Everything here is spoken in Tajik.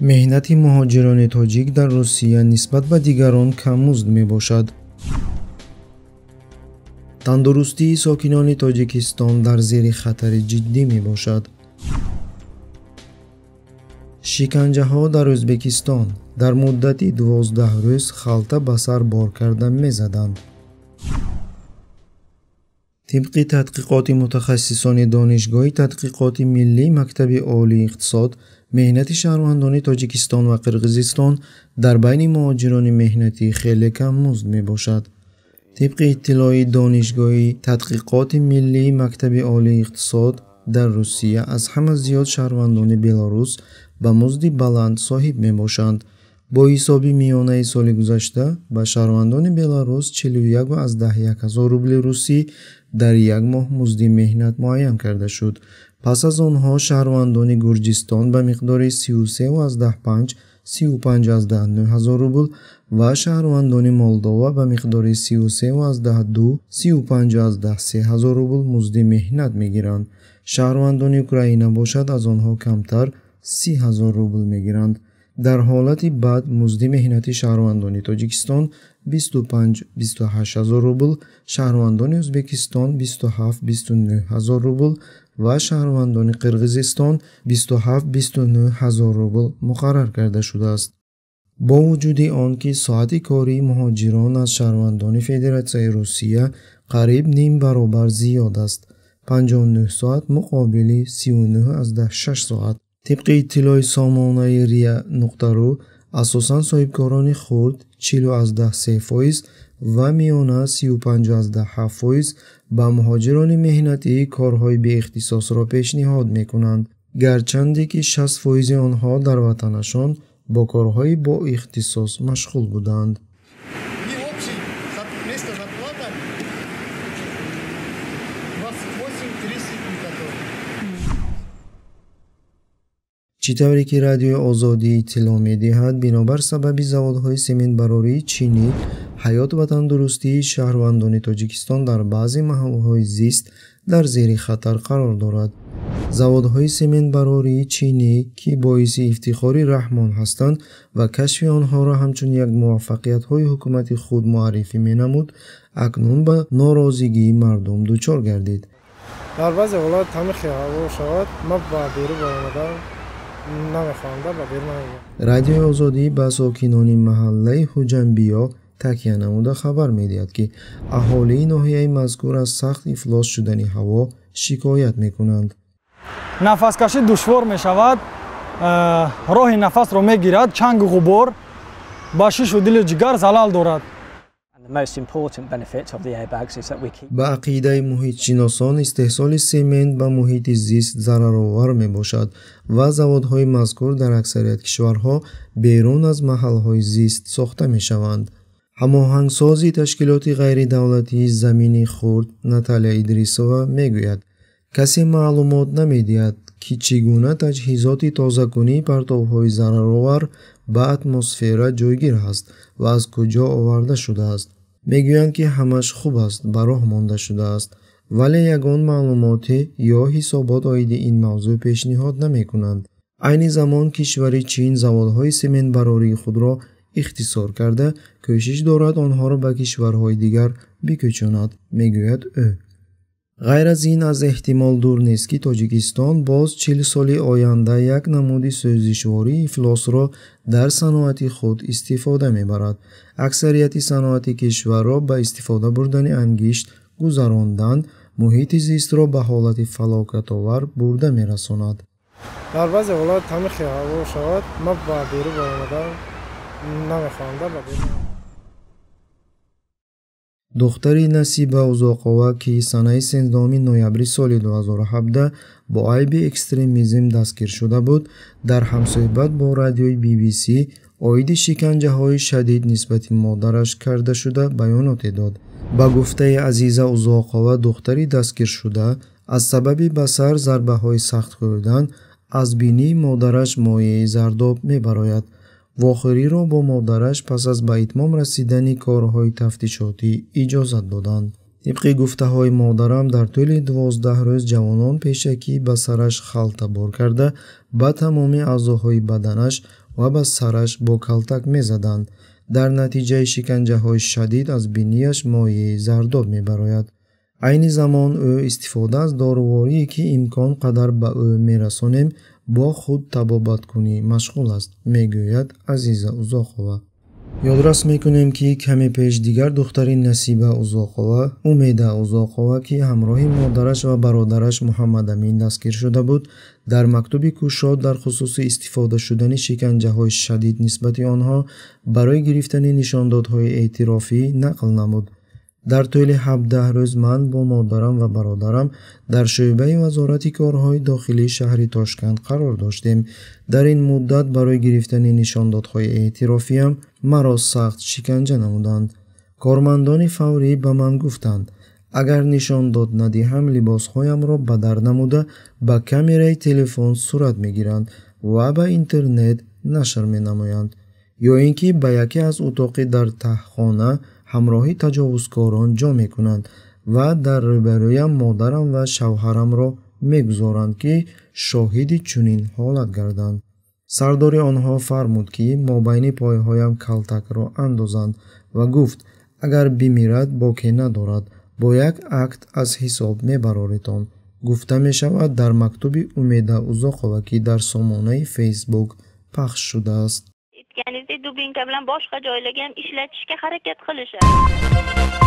меҳнати муҳоҷирони тоҷик дар русия нисбат ба дигарон каммузд мебошад тандурустии сокинони тоҷикистон дар зери хатари ҷиддӣ мебошад шиканҷаҳо дар ӯзбекистон дар муддати дувоздаҳ рӯз халта ба сар бор карда мезаданд тибқи тадқиқоти мутахассисони донишгоҳи тадқиқоти миллии мактаби олии иқтисод меҳнати шаҳрвандони тоҷикистон ва қирғизистон дар байни муҳоҷирони меҳнатӣ хеле каммузд мебошад тибқи иттилои донишгоҳи тадқиқоти миллии мактаби олии иқтисод дар русия аз ҳама зиёд шаҳрвандони беларус ба музди баланд соҳиб мебошанд бо ҳисоби миёнаи соли гузашта ба шаҳрвандони беларус 41 рубли русӣ дар як моҳ музди меҳнат муайян карда шуд пас аз онҳо шаҳрвандони гурҷистон ба миқдори 335 рубл ва шаҳрвандони молдова ба миқдори 332 рубл музди меҳнат мегиранд шаҳрвандони украина бошад аз онҳо камтар 30 рубл мегиранд дар ҳолати бад музди меҳнати шаҳрвандони тоҷикистон 25-28 ҳазор рубл шаҳрвандони ӯзбекистон 27-29 ҳазор рубл ва шаҳрвандони қирғизистон 27-29 ҳазор рубл муқаррар карда шудааст бо вуҷуди он ки соати кории муҳоҷирон аз шаҳрвандони федератсияи русия қариб ним баробар зиёд аст 59 соат муқобили 39 аз 6 соат тибқи иттилои сомонаи риа нуқтару асосан соҳибкорони хурд 43фоиз ва миёна 357фоиз ба муҳоҷирони меҳнатӣ корҳои беихтисосро пешниҳод мекунанд гарчанде ки 6 фоизи онҳо дар ватанашон бо корҳои боихтисос машғул буданд чӣ тавре ки радиои озодӣ иттилоъ медиҳад бинобар сабаби заводҳои семинбарории чинӣ ҳаёт ва тандурустии шаҳрвандони тоҷикистон дар баъзе маҳалҳои зист дар зери хатар қарор дорад заводҳои семенбарории чинӣ ки боиси ифтихори раҳмон ҳастанд ва кашфи онҳоро ҳамчун як муваффақиятҳои ҳукумати худ муаррифӣ менамуд акнун ба норозигии мардум дучор гардид дар баъзе ҳолат ҳами хеҳаво шавад ма ба беру баромадам радиои озодӣ ба сокинони маҳаллаи ҳуҷанбиё такя намуда хабар медиҳад ки аҳолии ноҳияи мазкур аз сахт ифлос шудани ҳаво шикоят мекунанд нафаскашӣ душвор мешавад э, роҳи нафасро мегирад чангу ғубор ба шишу дилу ҷигар залал дорад ба ақидаи муҳитшиносон истеҳсоли семент ба муҳити зист зараровар мебошад ва заводҳои мазкур дар аксарият кишварҳо берун аз маҳалҳои зист сохта мешаванд ҳамоҳангсози ташкилоти ғайридавлатии замини хурд наталия идрисова мегӯяд касе маълумот намедиҳад ки чӣ гуна таҷҳизоти тозакунии партовҳои зараровар ба атмосфера ҷойгир аст ва аз куҷо оварда шудааст мегӯянд ки ҳамаш хуб аст ба роҳ монда шудааст вале ягон маълумоте ё ҳисобот оиди ин мавзӯъ пешниҳод намекунанд айни замон кишвари чин заводҳои сементбарории худро ихтисор карда кӯшиш дорад онҳоро ба кишварҳои дигар бикӯчонад мегӯяд ӯ ғайр аз ин аз эҳтимол дур нест ки тоҷикистон боз чил соли оянда як намуди сӯзишвории ифлосро дар саноати худ истифода мебарад аксарияти саноати кишварро ба истифода бурдани ангишт гузарондан муҳити зистро ба ҳолати фалокатовар бурда мерасонад дар баъзе ҳолат ҳамихи ҳаво шавад ма ба берӯ баромада намехоҳам да ба берӯ духтари насиба узоқова ки санаи сенздоҳуми ноябри соли 2017 бо айби экстремизм дастгир шуда буд дар ҳамсуҳбат бо радиои bbc оиди шиканҷаҳои шадид нисбати модараш карда шуда баёноте э дод ба гуфтаи азиза узоқова духтари дастгиршуда аз сабаби ба сар зарбаҳои сахт хӯрдан аз бинии модараш моеи зардоб мебарояд вохӯриро бо модараш пас аз ба итмом расидани корҳои тафтишотӣ иҷозат доданд тибқи гуфтаҳои модарам дар тӯли дувоздаҳ рӯз ҷавонон пешакӣ ба сараш халта бор карда ба тамоми аъзоҳои баданаш ва ба сараш бо калтак мезаданд дар натиҷаи шиканҷаҳои шадид аз биниаш моеи зардоб мебарояд айни замон ӯ истифода аз доруворие ки имкон қадар ба ӯ мерасонем бо худ табобаткунӣ машғул аст мегӯяд азиза узохова ёдрас мекунем ки каме пеш дигар духтари насиба узохова умеда узохова ки ҳамроҳи модараш ва бародараш муҳаммадамин дастгир шуда буд дар мактуби кушо дар хусуси истифода шудани шиканҷаҳои шадид нисбати онҳо барои гирифтани нишондодҳои эътирофӣ нақл намуд дар тӯли ҳабдаҳ рӯз ман бо модарам ва бародарам дар шӯъбаи вазорати корҳои дохили шаҳри тошканд қарор доштем дар ин муддат барои гирифтани нишондодҳои эътирофиям маро сахт шиканҷа намуданд кормандони фаврӣ ба ман гуфтанд агар нишондод надиҳам либосҳоямро ба дар намуда ба камераи телефон сурат мегиранд ва ба интернет нашр менамоянд ё ин ки ба яке аз утоқи дар таҳхона ҳамроҳи таҷовузкорон ҷо мекунанд ва дар рӯбарӯям модарам ва шавҳарамро мегузоранд ки шоҳиди чунин ҳолат гарданд сардори онҳо фармуд ки мобайни пойҳоям калтакро андозанд ва гуфт агар бимирад боке надорад бо як акт аз ҳисоб мебароретон гуфта мешавад дар мактуби умеда узоқова ки дар сомонаи фейсбук пахш шудааст aytganingizdek dubinka bilan boshqa joylarga ham ishlatishga harakat qilishadi